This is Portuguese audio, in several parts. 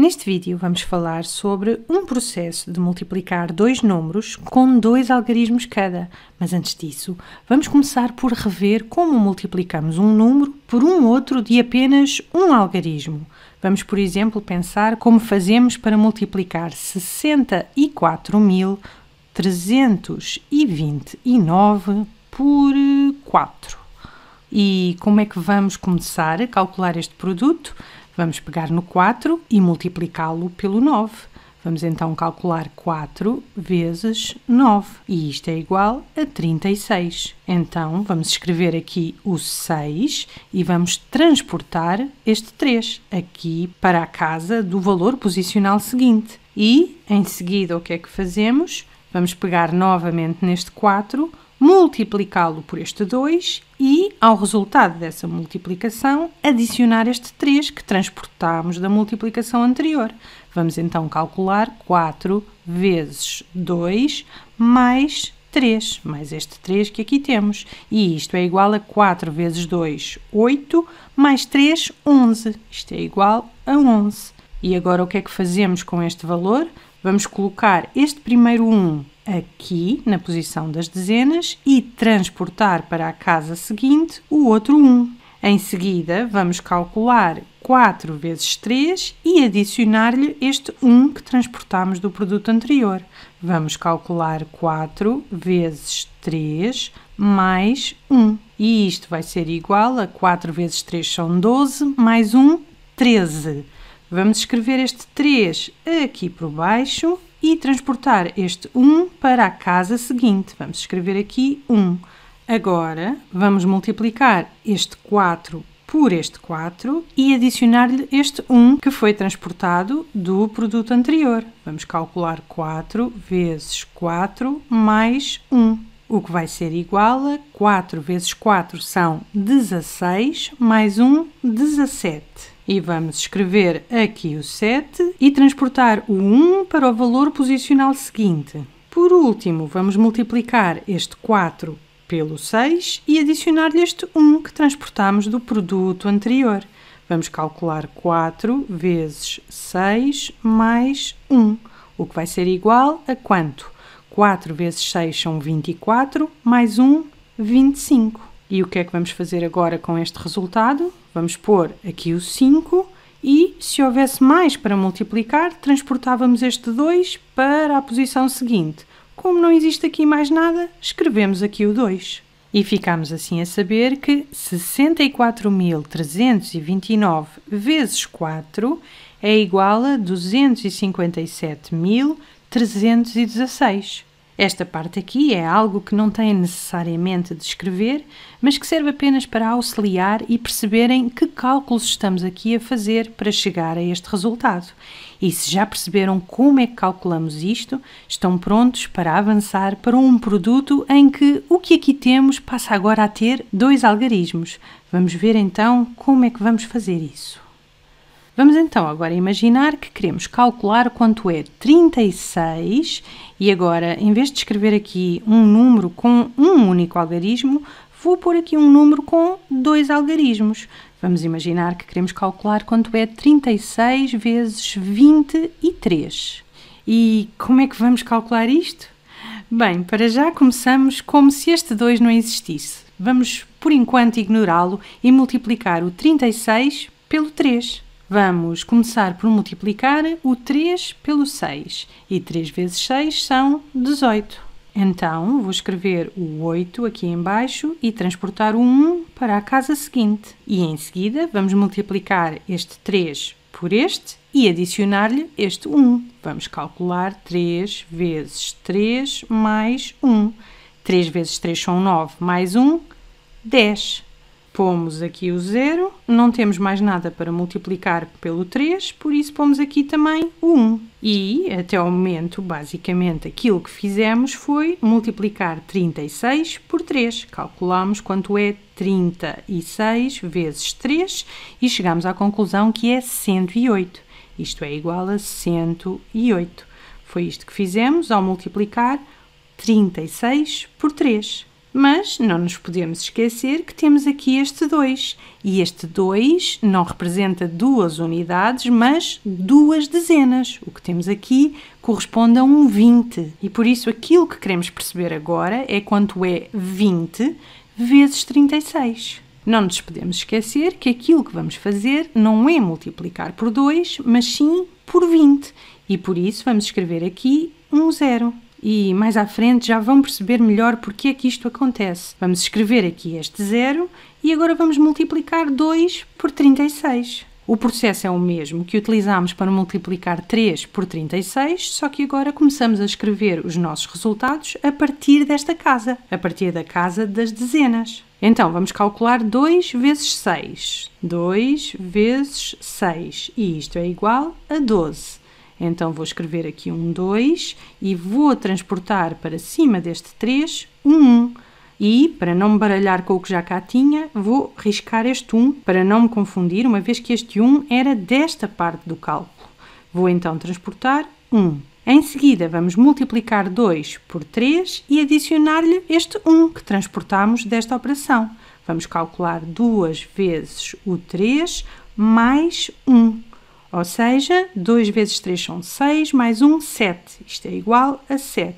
Neste vídeo vamos falar sobre um processo de multiplicar dois números com dois algarismos cada. Mas antes disso, vamos começar por rever como multiplicamos um número por um outro de apenas um algarismo. Vamos, por exemplo, pensar como fazemos para multiplicar 64.329 por 4. E como é que vamos começar a calcular este produto? Vamos pegar no 4 e multiplicá-lo pelo 9. Vamos então calcular 4 vezes 9 e isto é igual a 36. Então vamos escrever aqui o 6 e vamos transportar este 3 aqui para a casa do valor posicional seguinte. E em seguida o que é que fazemos? Vamos pegar novamente neste 4, multiplicá-lo por este 2 e ao resultado dessa multiplicação, adicionar este 3 que transportámos da multiplicação anterior. Vamos então calcular 4 vezes 2 mais 3, mais este 3 que aqui temos. E isto é igual a 4 vezes 2, 8, mais 3, 11. Isto é igual a 11. E agora o que é que fazemos com este valor? Vamos colocar este primeiro 1 aqui, na posição das dezenas, e transportar para a casa seguinte o outro 1. Em seguida, vamos calcular 4 vezes 3 e adicionar-lhe este 1 que transportámos do produto anterior. Vamos calcular 4 vezes 3 mais 1. E isto vai ser igual a 4 vezes 3 são 12, mais 1, 13. Vamos escrever este 3 aqui por baixo e transportar este 1 para a casa seguinte. Vamos escrever aqui 1. Agora, vamos multiplicar este 4 por este 4 e adicionar-lhe este 1 que foi transportado do produto anterior. Vamos calcular 4 vezes 4 mais 1, o que vai ser igual a 4 vezes 4 são 16, mais 1, 17. E vamos escrever aqui o 7 e transportar o 1 para o valor posicional seguinte. Por último, vamos multiplicar este 4 pelo 6 e adicionar-lhe este 1 que transportámos do produto anterior. Vamos calcular 4 vezes 6 mais 1, o que vai ser igual a quanto? 4 vezes 6 são 24, mais 1, 25. E o que é que vamos fazer agora com este resultado? Vamos pôr aqui o 5 e, se houvesse mais para multiplicar, transportávamos este 2 para a posição seguinte. Como não existe aqui mais nada, escrevemos aqui o 2. E ficamos assim a saber que 64.329 vezes 4 é igual a 257.316. Esta parte aqui é algo que não tem necessariamente de escrever, mas que serve apenas para auxiliar e perceberem que cálculos estamos aqui a fazer para chegar a este resultado. E se já perceberam como é que calculamos isto, estão prontos para avançar para um produto em que o que aqui temos passa agora a ter dois algarismos. Vamos ver então como é que vamos fazer isso. Vamos então agora imaginar que queremos calcular quanto é 36 e agora, em vez de escrever aqui um número com um único algarismo, vou pôr aqui um número com dois algarismos. Vamos imaginar que queremos calcular quanto é 36 vezes 23. E como é que vamos calcular isto? Bem, para já começamos como se este 2 não existisse. Vamos, por enquanto, ignorá-lo e multiplicar o 36 pelo 3. Vamos começar por multiplicar o 3 pelo 6 e 3 vezes 6 são 18. Então, vou escrever o 8 aqui embaixo e transportar o 1 para a casa seguinte. E em seguida, vamos multiplicar este 3 por este e adicionar-lhe este 1. Vamos calcular 3 vezes 3 mais 1. 3 vezes 3 são 9, mais 1, 10 pomos aqui o 0, não temos mais nada para multiplicar pelo 3, por isso pomos aqui também o 1. E, até o momento, basicamente, aquilo que fizemos foi multiplicar 36 por 3. Calculamos quanto é 36 vezes 3 e chegamos à conclusão que é 108. Isto é igual a 108. Foi isto que fizemos ao multiplicar 36 por 3. Mas não nos podemos esquecer que temos aqui este 2 e este 2 não representa duas unidades, mas duas dezenas. O que temos aqui corresponde a um 20 e por isso aquilo que queremos perceber agora é quanto é 20 vezes 36. Não nos podemos esquecer que aquilo que vamos fazer não é multiplicar por 2, mas sim por 20 e por isso vamos escrever aqui um zero e mais à frente já vão perceber melhor porque é que isto acontece. Vamos escrever aqui este zero e agora vamos multiplicar 2 por 36. O processo é o mesmo que utilizámos para multiplicar 3 por 36, só que agora começamos a escrever os nossos resultados a partir desta casa, a partir da casa das dezenas. Então, vamos calcular 2 vezes 6. 2 vezes 6. E isto é igual a 12. Então vou escrever aqui um 2 e vou transportar para cima deste 3 um 1. E, para não me baralhar com o que já cá tinha, vou riscar este 1 para não me confundir, uma vez que este 1 era desta parte do cálculo. Vou então transportar 1. Em seguida, vamos multiplicar 2 por 3 e adicionar-lhe este 1 que transportámos desta operação. Vamos calcular 2 vezes o 3 mais 1. Ou seja, 2 vezes 3 são 6, mais 1, 7. Isto é igual a 7.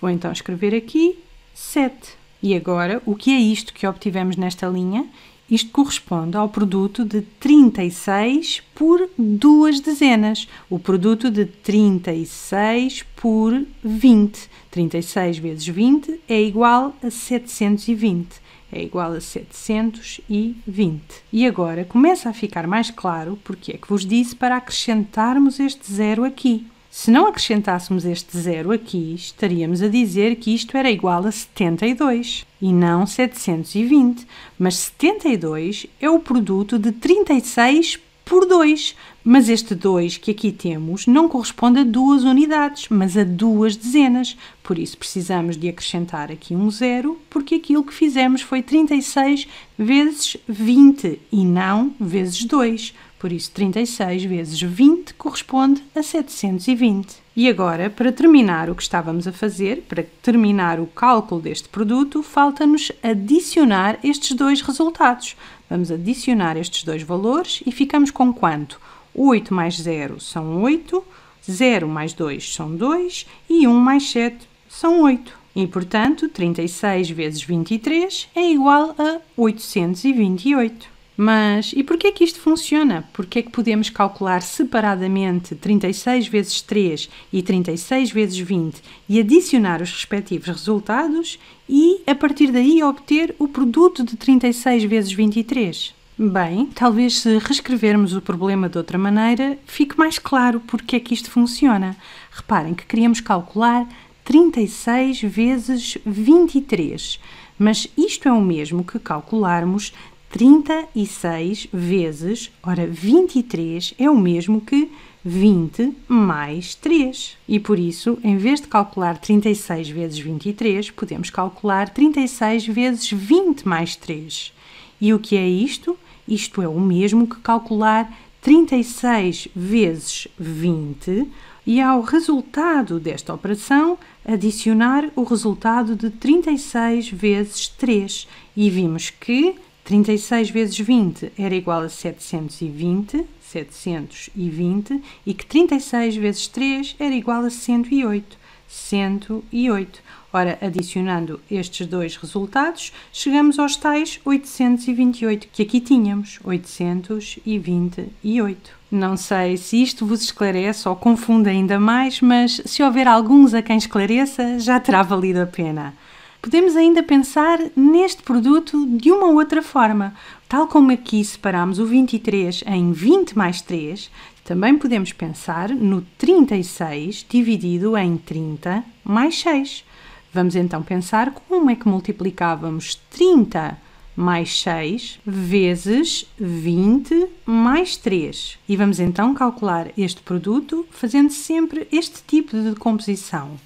Vou então escrever aqui 7. E agora, o que é isto que obtivemos nesta linha? Isto corresponde ao produto de 36 por duas dezenas. O produto de 36 por 20. 36 vezes 20 é igual a 720 é igual a 720. E agora começa a ficar mais claro porque é que vos disse para acrescentarmos este zero aqui. Se não acrescentássemos este zero aqui, estaríamos a dizer que isto era igual a 72 e não 720, mas 72 é o produto de 36 por 2. Mas este 2 que aqui temos não corresponde a duas unidades, mas a duas dezenas. Por isso precisamos de acrescentar aqui um zero, porque aquilo que fizemos foi 36 vezes 20 e não vezes 2. Por isso 36 vezes 20 corresponde a 720. E agora, para terminar o que estávamos a fazer, para terminar o cálculo deste produto, falta-nos adicionar estes dois resultados. Vamos adicionar estes dois valores e ficamos com quanto? 8 mais 0 são 8, 0 mais 2 são 2 e 1 mais 7 são 8. E, portanto, 36 vezes 23 é igual a 828. Mas e porquê é que isto funciona? Porquê é que podemos calcular separadamente 36 vezes 3 e 36 vezes 20 e adicionar os respectivos resultados e a partir daí obter o produto de 36 vezes 23? Bem, talvez se reescrevermos o problema de outra maneira, fique mais claro porque é que isto funciona. Reparem que queríamos calcular 36 vezes 23, mas isto é o mesmo que calcularmos 36 vezes, ora, 23 é o mesmo que 20 mais 3. E por isso, em vez de calcular 36 vezes 23, podemos calcular 36 vezes 20 mais 3. E o que é isto? Isto é o mesmo que calcular 36 vezes 20 e ao resultado desta operação adicionar o resultado de 36 vezes 3. E vimos que 36 vezes 20 era igual a 720, 720, e que 36 vezes 3 era igual a 108, 108. Ora, adicionando estes dois resultados, chegamos aos tais 828, que aqui tínhamos, 828. Não sei se isto vos esclarece ou confunde ainda mais, mas se houver alguns a quem esclareça, já terá valido a pena podemos ainda pensar neste produto de uma outra forma. Tal como aqui separámos o 23 em 20 mais 3, também podemos pensar no 36 dividido em 30 mais 6. Vamos então pensar como é que multiplicávamos 30 mais 6 vezes 20 mais 3. E vamos então calcular este produto fazendo sempre este tipo de decomposição.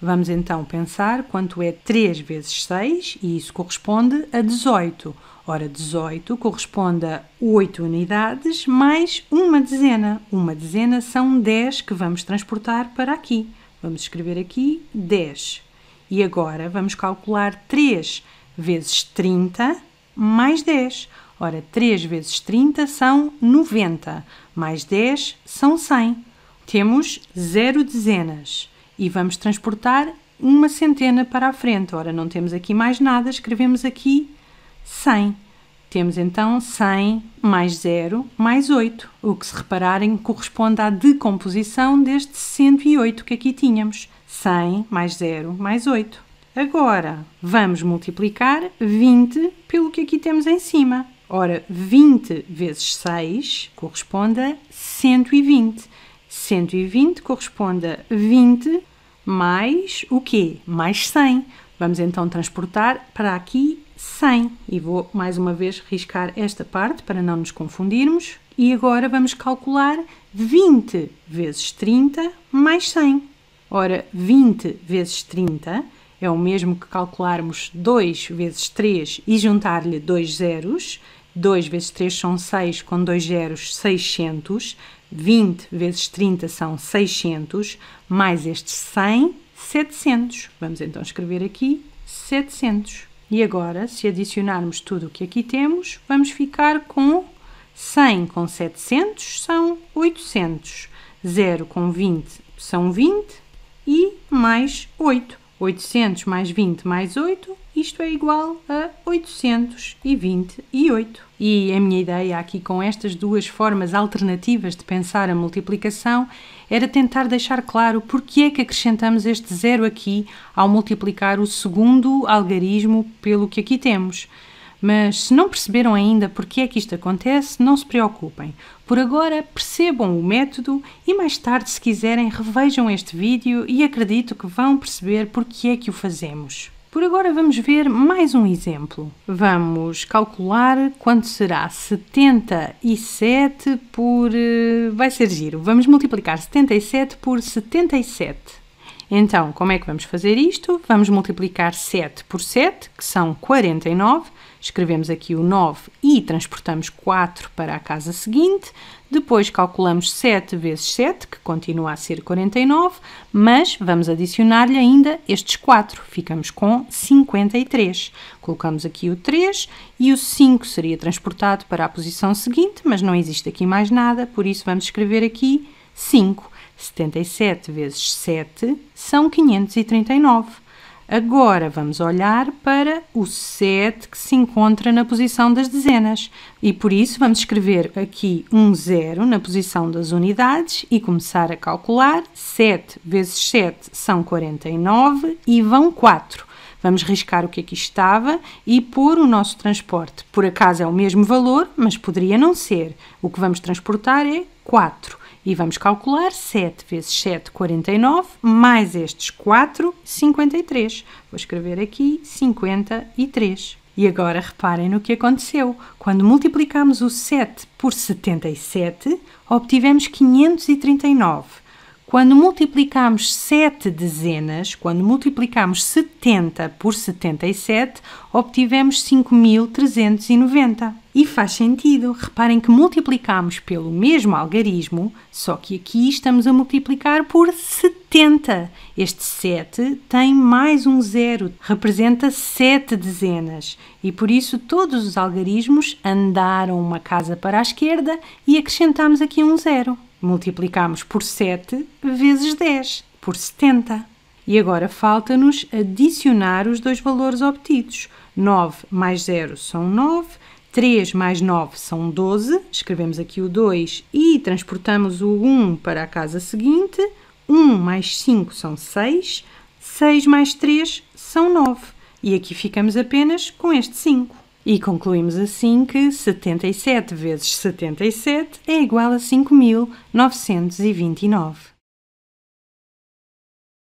Vamos então pensar quanto é 3 vezes 6 e isso corresponde a 18. Ora, 18 corresponde a 8 unidades mais uma dezena. Uma dezena são 10 que vamos transportar para aqui. Vamos escrever aqui 10. E agora vamos calcular 3 vezes 30 mais 10. Ora, 3 vezes 30 são 90, mais 10 são 100. Temos 0 dezenas e vamos transportar uma centena para a frente. Ora, não temos aqui mais nada, escrevemos aqui 100. Temos então 100 mais 0 mais 8, o que se repararem corresponde à decomposição deste 108 que aqui tínhamos. 100 mais 0 mais 8. Agora, vamos multiplicar 20 pelo que aqui temos em cima. Ora, 20 vezes 6 corresponde a 120. 120 corresponde a 20 mais o quê? Mais 100. Vamos então transportar para aqui 100. E vou mais uma vez riscar esta parte para não nos confundirmos. E agora vamos calcular 20 vezes 30 mais 100. Ora, 20 vezes 30 é o mesmo que calcularmos 2 vezes 3 e juntar-lhe dois zeros. 2 vezes 3 são 6, com dois zeros, 600. 20 vezes 30 são 600, mais estes 100, 700. Vamos então escrever aqui 700. E agora, se adicionarmos tudo o que aqui temos, vamos ficar com 100 com 700 são 800, 0 com 20 são 20 e mais 8. 800 mais 20 mais 8 isto é igual a 828. E a minha ideia aqui com estas duas formas alternativas de pensar a multiplicação era tentar deixar claro porque é que acrescentamos este zero aqui ao multiplicar o segundo algarismo pelo que aqui temos. Mas se não perceberam ainda porque é que isto acontece, não se preocupem. Por agora, percebam o método e mais tarde, se quiserem, revejam este vídeo e acredito que vão perceber porque é que o fazemos. Por agora vamos ver mais um exemplo. Vamos calcular quanto será 77 por... Eh, vai ser giro. Vamos multiplicar 77 por 77. Então, como é que vamos fazer isto? Vamos multiplicar 7 por 7, que são 49. Escrevemos aqui o 9 e transportamos 4 para a casa seguinte. Depois calculamos 7 vezes 7, que continua a ser 49, mas vamos adicionar-lhe ainda estes 4. Ficamos com 53. Colocamos aqui o 3 e o 5 seria transportado para a posição seguinte, mas não existe aqui mais nada, por isso vamos escrever aqui 5. 77 vezes 7 são 539. Agora vamos olhar para o 7 que se encontra na posição das dezenas e por isso vamos escrever aqui um zero na posição das unidades e começar a calcular. 7 vezes 7 são 49 e vão 4. Vamos riscar o que aqui estava e pôr o nosso transporte. Por acaso é o mesmo valor, mas poderia não ser. O que vamos transportar é 4. E vamos calcular 7 vezes 7, 49, mais estes 4, 53. Vou escrever aqui 53. E agora reparem no que aconteceu. Quando multiplicamos o 7 por 77, obtivemos 539. Quando multiplicamos 7 dezenas, quando multiplicamos 70 por 77, obtivemos 5.390. E faz sentido. Reparem que multiplicamos pelo mesmo algarismo, só que aqui estamos a multiplicar por 70. Este 7 tem mais um zero, representa 7 dezenas. E por isso todos os algarismos andaram uma casa para a esquerda e acrescentamos aqui um zero multiplicamos por 7 vezes 10, por 70. E agora falta-nos adicionar os dois valores obtidos. 9 mais 0 são 9, 3 mais 9 são 12. Escrevemos aqui o 2 e transportamos o 1 para a casa seguinte. 1 mais 5 são 6, 6 mais 3 são 9. E aqui ficamos apenas com este 5. E concluímos assim que 77 vezes 77 é igual a 5.929.